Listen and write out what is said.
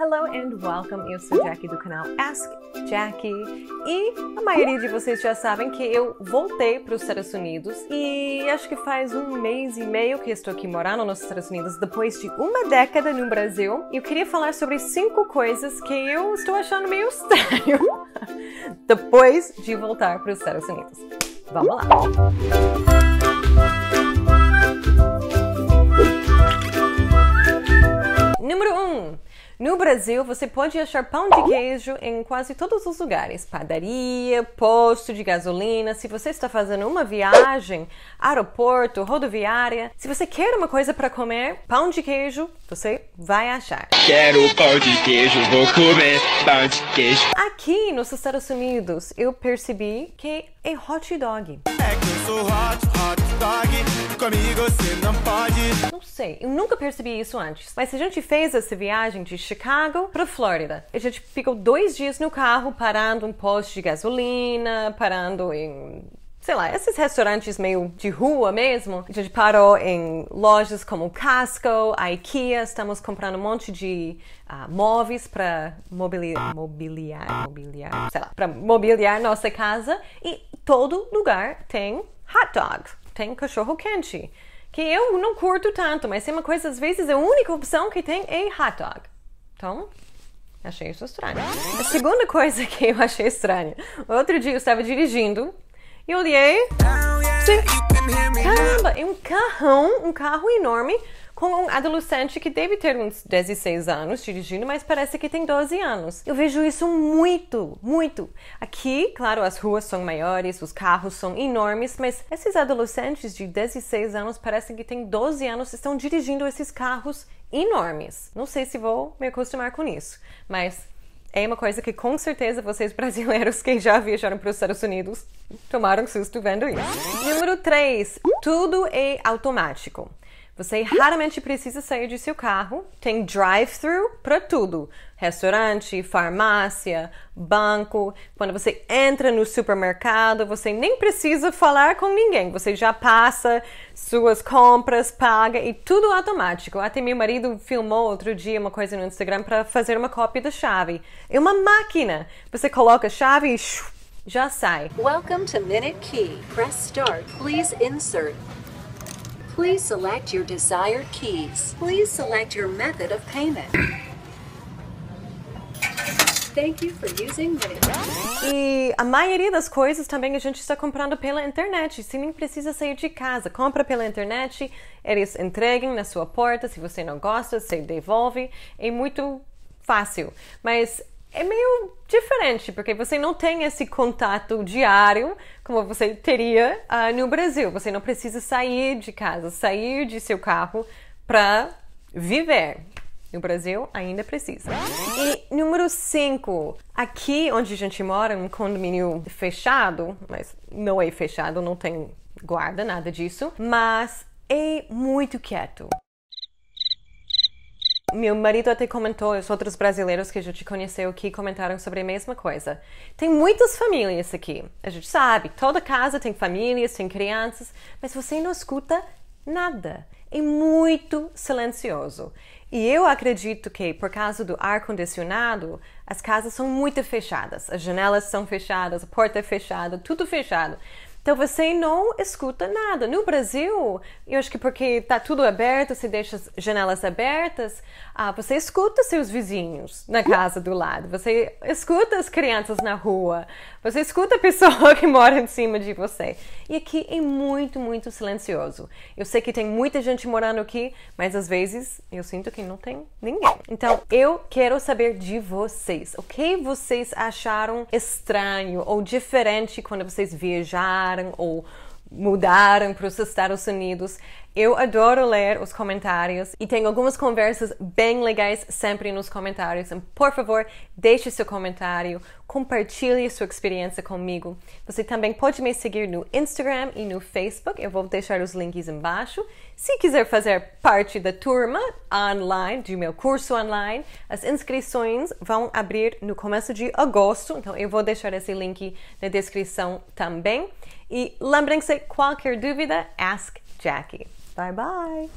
Hello and welcome, eu sou Jackie do canal Ask Jackie e a maioria de vocês já sabem que eu voltei para os Estados Unidos e acho que faz um mês e meio que estou aqui morando nos Estados Unidos depois de uma década no Brasil e eu queria falar sobre cinco coisas que eu estou achando meio estranho depois de voltar para os Estados Unidos. Vamos lá! No Brasil, você pode achar pão de queijo em quase todos os lugares: padaria, posto de gasolina. Se você está fazendo uma viagem, aeroporto, rodoviária. Se você quer uma coisa para comer, pão de queijo, você vai achar. Quero pão de queijo, vou comer pão de queijo. Aqui nos Estados Unidos, eu percebi que é hot dog. É que eu sou hot, hot dog, comigo você não pode. Não sei, eu nunca percebi isso antes. Mas a gente fez essa viagem de Chicago para Flórida. A gente ficou dois dias no carro, parando em postos de gasolina, parando em sei lá, esses restaurantes meio de rua mesmo. A gente parou em lojas como Casco, IKEA, estamos comprando um monte de uh, móveis para mobiliar, mobiliar, mobiliar, sei lá, para mobiliar nossa casa e todo lugar tem hot dog, tem cachorro quente, que eu não curto tanto, mas é uma coisa, às vezes, a única opção que tem é hot dog. Então, achei isso estranho. A segunda coisa que eu achei estranha, outro dia eu estava dirigindo e olhei. Caramba, é um carrão, um carro enorme com um adolescente que deve ter uns 16 anos dirigindo, mas parece que tem 12 anos. Eu vejo isso muito, muito. Aqui, claro, as ruas são maiores, os carros são enormes, mas esses adolescentes de 16 anos parecem que têm 12 anos e estão dirigindo esses carros enormes. Não sei se vou me acostumar com isso, mas é uma coisa que com certeza vocês brasileiros que já viajaram para os Estados Unidos tomaram susto vendo isso. Número 3. Tudo é automático. Você raramente precisa sair de seu carro. Tem drive-thru para tudo: restaurante, farmácia, banco. Quando você entra no supermercado, você nem precisa falar com ninguém. Você já passa suas compras, paga e tudo automático. Até meu marido filmou outro dia uma coisa no Instagram para fazer uma cópia da chave. É uma máquina. Você coloca a chave e já sai. Welcome to Minute Key. Press start. Please insert Please select your desired keys. Please select your method of payment. Thank you for using e a maioria das coisas também a gente está comprando pela internet. Você nem precisa sair de casa. Compra pela internet, eles entregam na sua porta. Se você não gosta, você devolve. É muito fácil. Mas é meio diferente, porque você não tem esse contato diário como você teria uh, no Brasil. Você não precisa sair de casa, sair de seu carro para viver. No Brasil, ainda precisa. E número 5. Aqui onde a gente mora, um condomínio fechado, mas não é fechado, não tem guarda, nada disso, mas é muito quieto. Meu marido até comentou, os outros brasileiros que a gente conheceu aqui comentaram sobre a mesma coisa. Tem muitas famílias aqui. A gente sabe, toda casa tem famílias, tem crianças, mas você não escuta nada. É muito silencioso. E eu acredito que, por causa do ar-condicionado, as casas são muito fechadas. As janelas são fechadas, a porta é fechada, tudo fechado. Então você não escuta nada. No Brasil, eu acho que porque está tudo aberto, você deixa as janelas abertas, ah, você escuta seus vizinhos na casa do lado, você escuta as crianças na rua, você escuta a pessoa que mora em cima de você. E aqui é muito, muito silencioso. Eu sei que tem muita gente morando aqui, mas às vezes eu sinto que não tem ninguém. Então eu quero saber de vocês. O que vocês acharam estranho ou diferente quando vocês viajaram? ou mudaram, para os Estados Unidos. Eu adoro ler os comentários e tenho algumas conversas bem legais sempre nos comentários. Então, por favor, deixe seu comentário, compartilhe sua experiência comigo. Você também pode me seguir no Instagram e no Facebook. Eu vou deixar os links embaixo. Se quiser fazer parte da turma online, do meu curso online, as inscrições vão abrir no começo de agosto. Então, eu vou deixar esse link na descrição também. E lembrem-se, qualquer dúvida, ask Jackie. Bye bye.